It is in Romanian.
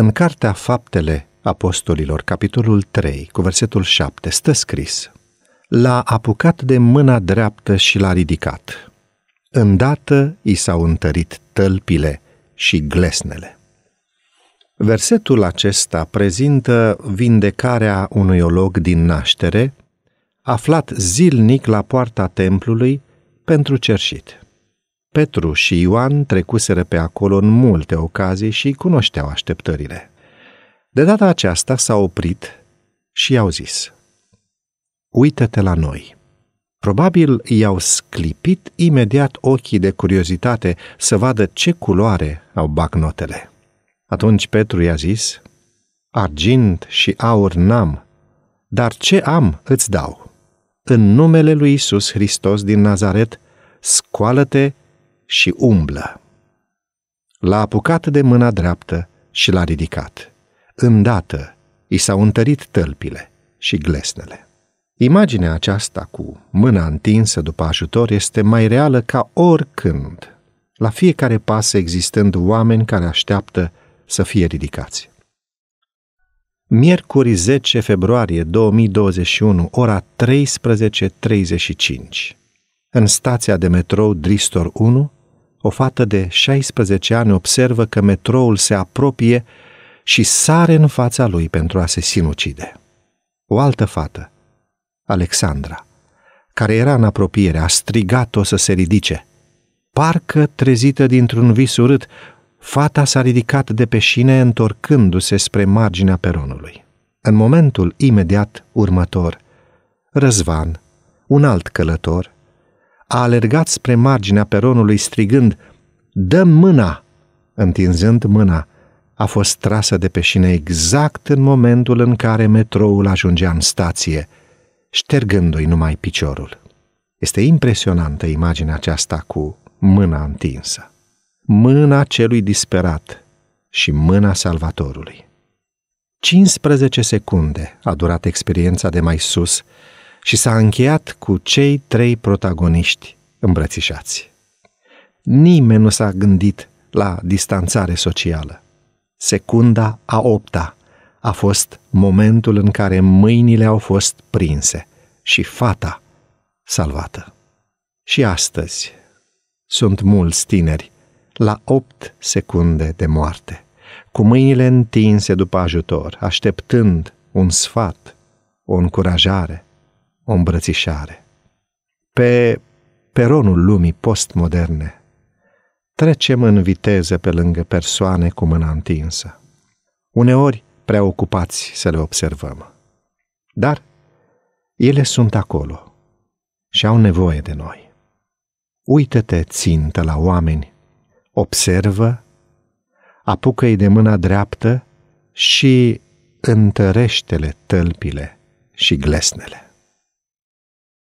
În cartea Faptele Apostolilor, capitolul 3, cu versetul 7, stă scris L-a apucat de mâna dreaptă și l-a ridicat. Îndată i s-au întărit tălpile și glesnele. Versetul acesta prezintă vindecarea unui olog din naștere, aflat zilnic la poarta templului pentru cerșit. Petru și Ioan trecuseră pe acolo în multe ocazii și cunoșteau așteptările. De data aceasta s-a oprit și i-au zis, Uită-te la noi! Probabil i-au sclipit imediat ochii de curiozitate să vadă ce culoare au bagnotele. Atunci Petru i-a zis, Argint și aur n-am, dar ce am îți dau. În numele lui Isus Hristos din Nazaret, scoală-te și umblă. L-a apucat de mâna dreaptă și l-a ridicat. Îndată i s-au întărit tălpile și glesnele. Imaginea aceasta cu mâna întinsă după ajutor este mai reală ca oricând. La fiecare pas existând oameni care așteaptă să fie ridicați. Miercuri 10 februarie 2021, ora 13.35. În stația de metrou Dristor 1, o fată de 16 ani observă că metroul se apropie și sare în fața lui pentru a se sinucide. O altă fată, Alexandra, care era în apropiere, a strigat-o să se ridice. Parcă trezită dintr-un vis urât, fata s-a ridicat de pe șine întorcându-se spre marginea peronului. În momentul imediat următor, Răzvan, un alt călător, a alergat spre marginea peronului strigând Dă mâna!" Întinzând mâna, a fost trasă de pe șine exact în momentul în care metroul ajungea în stație, ștergându-i numai piciorul. Este impresionantă imaginea aceasta cu mâna întinsă. Mâna celui disperat și mâna salvatorului. 15 secunde a durat experiența de mai sus și s-a încheiat cu cei trei protagoniști îmbrățișați. Nimeni nu s-a gândit la distanțare socială. Secunda a opta a fost momentul în care mâinile au fost prinse și fata salvată. Și astăzi sunt mulți tineri la opt secunde de moarte, cu mâinile întinse după ajutor, așteptând un sfat, o încurajare, o îmbrățișare. Pe peronul lumii postmoderne trecem în viteză pe lângă persoane cu mâna întinsă. Uneori preocupați să le observăm. Dar ele sunt acolo și au nevoie de noi. Uită-te țintă la oameni, observă, apucă-i de mâna dreaptă și întărește-le tălpile și glesnele.